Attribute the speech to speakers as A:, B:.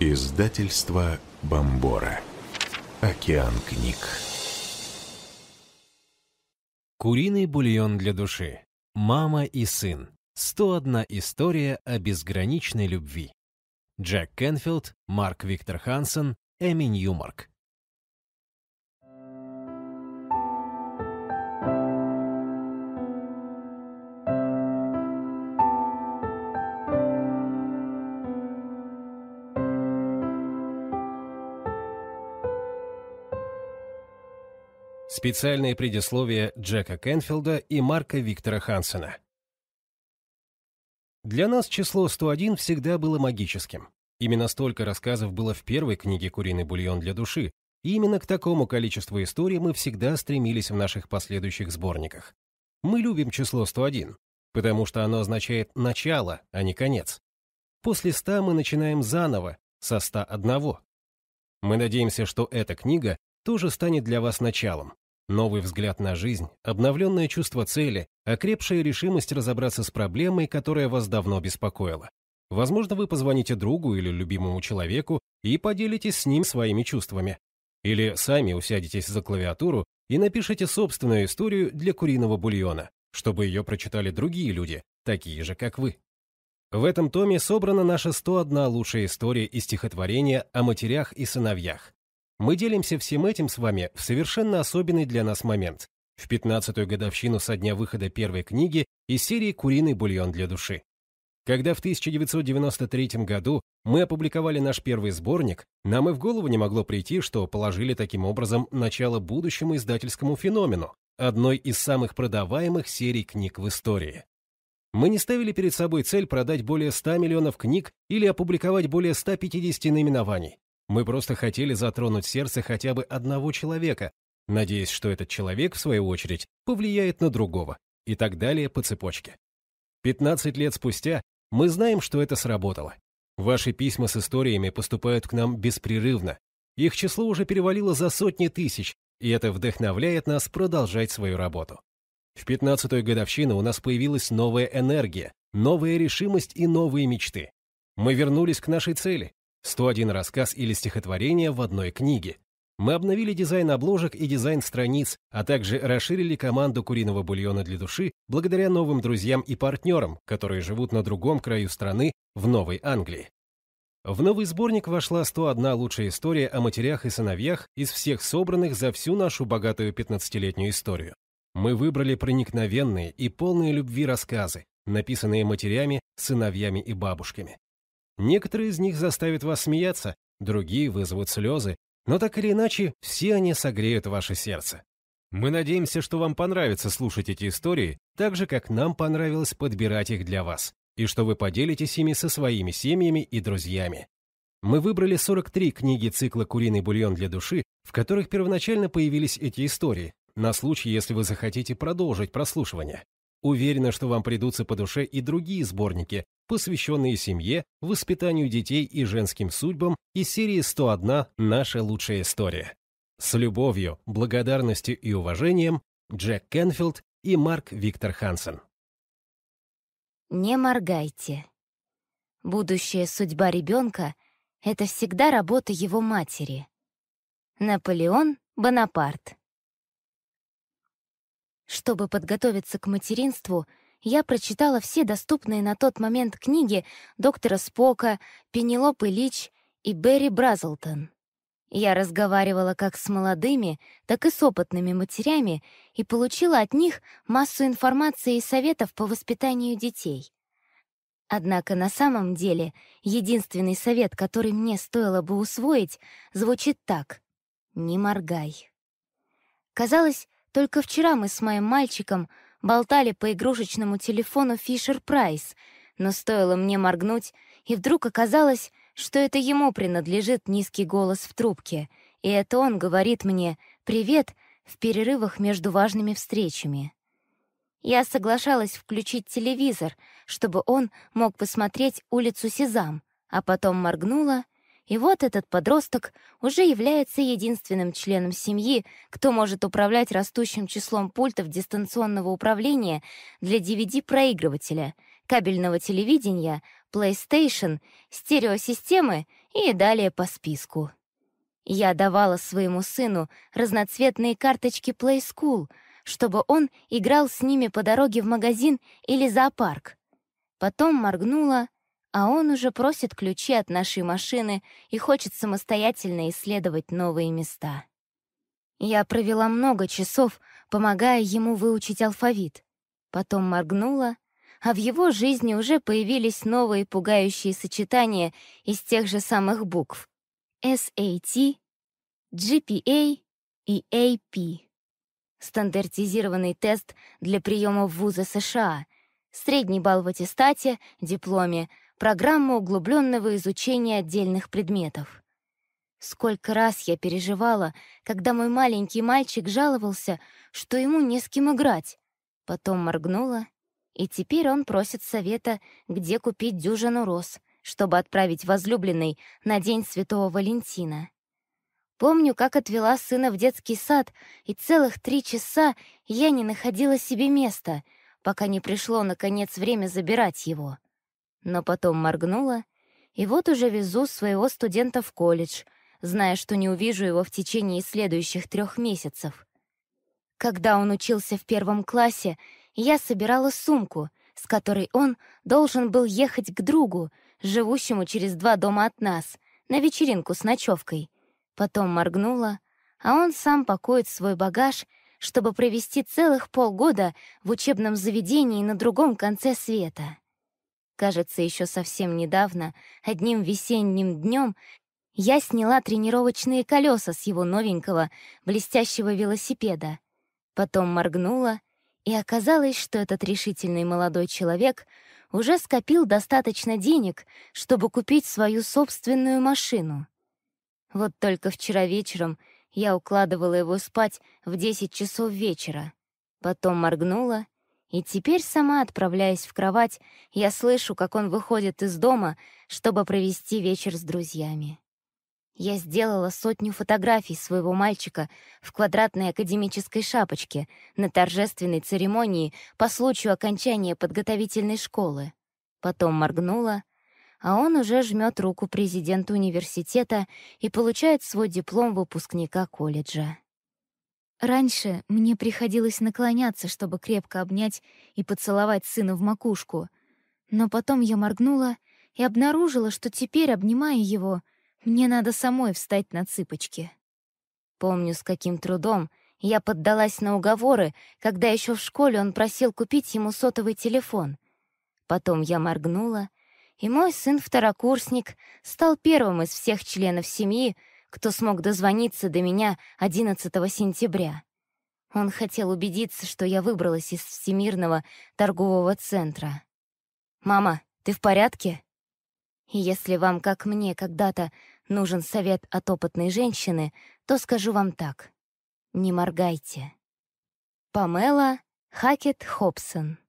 A: Издательство Бомбора. Океан книг. Куриный бульон для души. Мама и сын. 101 история о безграничной любви. Джек Кенфилд, Марк Виктор Хансен, Эми Ньюмарк. Специальные предисловия Джека Кенфилда и Марка Виктора Хансена. Для нас число 101 всегда было магическим. Именно столько рассказов было в первой книге «Куриный бульон для души», и именно к такому количеству историй мы всегда стремились в наших последующих сборниках. Мы любим число 101, потому что оно означает начало, а не конец. После 100 мы начинаем заново, со 101. Мы надеемся, что эта книга тоже станет для вас началом. Новый взгляд на жизнь, обновленное чувство цели, окрепшая решимость разобраться с проблемой, которая вас давно беспокоила. Возможно, вы позвоните другу или любимому человеку и поделитесь с ним своими чувствами. Или сами усядетесь за клавиатуру и напишите собственную историю для куриного бульона, чтобы ее прочитали другие люди, такие же, как вы. В этом томе собрана наша 101 лучшая история и стихотворение о матерях и сыновьях. Мы делимся всем этим с вами в совершенно особенный для нас момент, в 15-ю годовщину со дня выхода первой книги из серии «Куриный бульон для души». Когда в 1993 году мы опубликовали наш первый сборник, нам и в голову не могло прийти, что положили таким образом начало будущему издательскому феномену, одной из самых продаваемых серий книг в истории. Мы не ставили перед собой цель продать более 100 миллионов книг или опубликовать более 150 наименований. Мы просто хотели затронуть сердце хотя бы одного человека, надеясь, что этот человек, в свою очередь, повлияет на другого, и так далее по цепочке. 15 лет спустя мы знаем, что это сработало. Ваши письма с историями поступают к нам беспрерывно. Их число уже перевалило за сотни тысяч, и это вдохновляет нас продолжать свою работу. В 15-ю годовщину у нас появилась новая энергия, новая решимость и новые мечты. Мы вернулись к нашей цели 101 рассказ или стихотворение в одной книге. Мы обновили дизайн обложек и дизайн страниц, а также расширили команду куриного бульона для души благодаря новым друзьям и партнерам, которые живут на другом краю страны, в Новой Англии. В новый сборник вошла 101 лучшая история о матерях и сыновьях из всех собранных за всю нашу богатую 15-летнюю историю. Мы выбрали проникновенные и полные любви рассказы, написанные матерями, сыновьями и бабушками. Некоторые из них заставят вас смеяться, другие вызовут слезы, но так или иначе, все они согреют ваше сердце. Мы надеемся, что вам понравится слушать эти истории, так же, как нам понравилось подбирать их для вас, и что вы поделитесь ими со своими семьями и друзьями. Мы выбрали 43 книги цикла «Куриный бульон для души», в которых первоначально появились эти истории, на случай, если вы захотите продолжить прослушивание. Уверена, что вам придутся по душе и другие сборники, посвященные семье, воспитанию детей и женским судьбам из серии 101 «Наша лучшая история». С любовью, благодарностью и уважением Джек Кенфилд и Марк Виктор Хансен.
B: Не моргайте. Будущая судьба ребенка — это всегда работа его матери. Наполеон Бонапарт. Чтобы подготовиться к материнству — я прочитала все доступные на тот момент книги доктора Спока, Пенелопы Лич и Берри Бразлтон. Я разговаривала как с молодыми, так и с опытными матерями и получила от них массу информации и советов по воспитанию детей. Однако на самом деле единственный совет, который мне стоило бы усвоить, звучит так — «Не моргай». Казалось, только вчера мы с моим мальчиком — болтали по игрушечному телефону «Фишер Прайс», но стоило мне моргнуть, и вдруг оказалось, что это ему принадлежит низкий голос в трубке, и это он говорит мне «Привет» в перерывах между важными встречами. Я соглашалась включить телевизор, чтобы он мог посмотреть улицу Сезам, а потом моргнула — и вот этот подросток уже является единственным членом семьи, кто может управлять растущим числом пультов дистанционного управления для DVD-проигрывателя, кабельного телевидения, PlayStation, стереосистемы и далее по списку. Я давала своему сыну разноцветные карточки Play School, чтобы он играл с ними по дороге в магазин или зоопарк. Потом моргнула — а он уже просит ключи от нашей машины и хочет самостоятельно исследовать новые места. Я провела много часов, помогая ему выучить алфавит. Потом моргнула, а в его жизни уже появились новые пугающие сочетания из тех же самых букв — SAT, GPA и AP. Стандартизированный тест для приема в вузы США, средний балл в аттестате, дипломе — программу углубленного изучения отдельных предметов. Сколько раз я переживала, когда мой маленький мальчик жаловался, что ему не с кем играть. Потом моргнула, и теперь он просит совета, где купить дюжину роз, чтобы отправить возлюбленный на День Святого Валентина. Помню, как отвела сына в детский сад, и целых три часа я не находила себе места, пока не пришло, наконец, время забирать его но потом моргнула, и вот уже везу своего студента в колледж, зная, что не увижу его в течение следующих трех месяцев. Когда он учился в первом классе, я собирала сумку, с которой он должен был ехать к другу, живущему через два дома от нас, на вечеринку с ночевкой. Потом моргнула, а он сам покоит свой багаж, чтобы провести целых полгода в учебном заведении на другом конце света. Кажется, еще совсем недавно, одним весенним днем, я сняла тренировочные колеса с его новенького, блестящего велосипеда. Потом моргнула, и оказалось, что этот решительный молодой человек уже скопил достаточно денег, чтобы купить свою собственную машину. Вот только вчера вечером я укладывала его спать в 10 часов вечера. Потом моргнула — и теперь сама, отправляясь в кровать, я слышу, как он выходит из дома, чтобы провести вечер с друзьями. Я сделала сотню фотографий своего мальчика в квадратной академической шапочке на торжественной церемонии по случаю окончания подготовительной школы. Потом моргнула, а он уже жмет руку президенту университета и получает свой диплом выпускника колледжа. Раньше мне приходилось наклоняться, чтобы крепко обнять и поцеловать сына в макушку. Но потом я моргнула и обнаружила, что теперь, обнимая его, мне надо самой встать на цыпочки. Помню, с каким трудом я поддалась на уговоры, когда еще в школе он просил купить ему сотовый телефон. Потом я моргнула, и мой сын-второкурсник стал первым из всех членов семьи, кто смог дозвониться до меня 11 сентября. Он хотел убедиться, что я выбралась из Всемирного торгового центра. «Мама, ты в порядке?» И если вам, как мне, когда-то нужен совет от опытной женщины, то скажу вам так. Не моргайте. Памела Хакет Хобсон